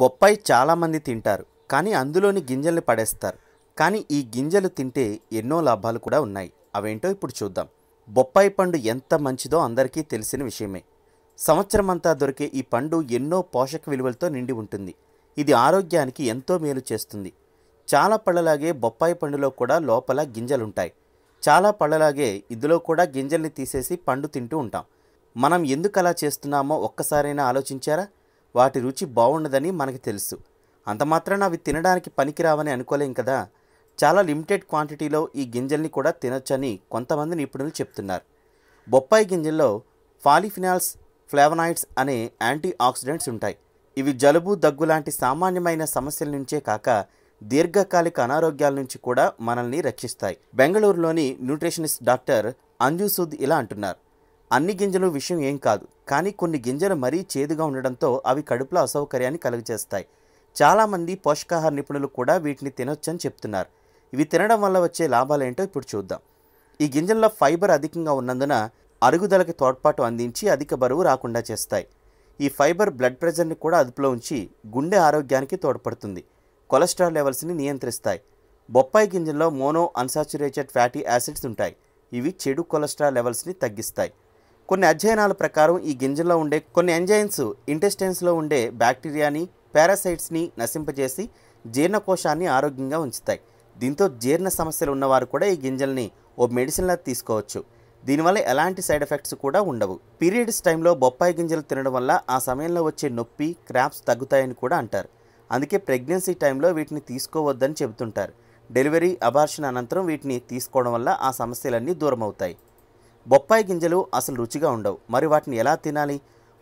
బొప్పాయి చాలామంది తింటారు కానీ అందులోని గింజల్ని పడేస్తారు కానీ ఈ గింజలు తింటే ఎన్నో లాభాలు కూడా ఉన్నాయి అవేంటో ఇప్పుడు చూద్దాం బొప్పాయి పండు ఎంత మంచిదో అందరికీ తెలిసిన విషయమే సంవత్సరం అంతా దొరికే ఈ పండు ఎన్నో పోషక విలువలతో నిండి ఉంటుంది ఇది ఆరోగ్యానికి ఎంతో మేలు చేస్తుంది చాలా పళ్ళలాగే బొప్పాయి పండులో కూడా లోపల గింజలుంటాయి చాలా పళ్ళలాగే ఇందులో కూడా గింజల్ని తీసేసి పండు తింటూ ఉంటాం మనం ఎందుకు అలా చేస్తున్నామో ఒక్కసారైనా ఆలోచించారా వాటి రుచి బాగుండదని మనకి తెలుసు అంతమాత్రాన అవి తినడానికి పనికిరావని అనుకోలేం కదా చాలా లిమిటెడ్ క్వాంటిటీలో ఈ గింజల్ని కూడా తినొచ్చని కొంతమంది నిపుణులు చెప్తున్నారు బొప్పాయి గింజల్లో ఫాలిఫినాల్స్ ఫ్లేవనాయిడ్స్ అనే యాంటీ ఆక్సిడెంట్స్ ఉంటాయి ఇవి జలుబు దగ్గు లాంటి సామాన్యమైన సమస్యల నుంచే కాక దీర్ఘకాలిక అనారోగ్యాల నుంచి కూడా మనల్ని రక్షిస్తాయి బెంగళూరులోని న్యూట్రిషనిస్ట్ డాక్టర్ అంజుసూద్ ఇలా అంటున్నారు అన్ని గింజలు విషయం ఏం కాదు కానీ కొన్ని గింజలు మరీ చేదుగా ఉండడంతో అవి కడుపులో అసౌకర్యాన్ని కలుగజేస్తాయి చాలామంది పోషకాహార నిపుణులు కూడా వీటిని తినొచ్చని చెప్తున్నారు ఇవి తినడం వల్ల వచ్చే లాభాలు ఏంటో ఇప్పుడు చూద్దాం ఈ గింజల్లో ఫైబర్ అధికంగా ఉన్నందున అరుగుదలకి తోడ్పాటు అందించి అధిక బరువు రాకుండా చేస్తాయి ఈ ఫైబర్ బ్లడ్ ప్రెషర్ని కూడా అదుపులో ఉంచి గుండె ఆరోగ్యానికి తోడ్పడుతుంది కొలెస్ట్రాల్ లెవెల్స్ని నియంత్రిస్తాయి బొప్పాయి గింజల్లో మోనో అన్సాచురేటెడ్ ఫ్యాటీ యాసిడ్స్ ఉంటాయి ఇవి చెడు కొలెస్ట్రాల్ లెవెల్స్ని తగ్గిస్తాయి కొన్ని అధ్యయనాల ప్రకారం ఈ గింజల్లో ఉండే కొన్ని ఎంజైన్స్ ఇంటెస్టైన్స్లో ఉండే బ్యాక్టీరియాని పారాసైట్స్ని నశింపజేసి జీర్ణకోశాన్ని ఆరోగ్యంగా ఉంచుతాయి దీంతో జీర్ణ సమస్యలు ఉన్నవారు కూడా ఈ గింజల్ని ఓ మెడిసిన్లా తీసుకోవచ్చు దీనివల్ల ఎలాంటి సైడ్ ఎఫెక్ట్స్ కూడా ఉండవు పీరియడ్స్ టైంలో బొప్పాయి గింజలు తినడం వల్ల ఆ సమయంలో వచ్చే నొప్పి క్రాప్స్ తగ్గుతాయని కూడా అంటారు అందుకే ప్రెగ్నెన్సీ టైంలో వీటిని తీసుకోవద్దని చెబుతుంటారు డెలివరీ అబార్షన్ అనంతరం వీటిని తీసుకోవడం వల్ల ఆ సమస్యలన్నీ దూరమవుతాయి బొప్పాయి గింజలు అసలు రుచిగా ఉండవు మరి వాటిని ఎలా తినాలి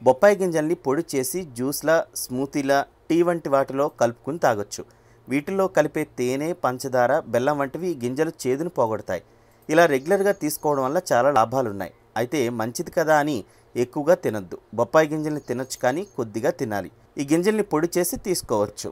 బొప్పాయి గింజల్ని పొడి చేసి జ్యూస్లా స్మూతీలా టీ వంటి వాటిలో కలుపుకుని తాగొచ్చు వీటిల్లో కలిపే తేనె పంచదార బెల్లం వంటివి గింజలు చేదును పోగొడతాయి ఇలా రెగ్యులర్గా తీసుకోవడం వల్ల చాలా లాభాలున్నాయి అయితే మంచిది కదా అని ఎక్కువగా తినొద్దు బొప్పాయి గింజల్ని తినొచ్చు కానీ కొద్దిగా తినాలి ఈ గింజల్ని పొడి చేసి తీసుకోవచ్చు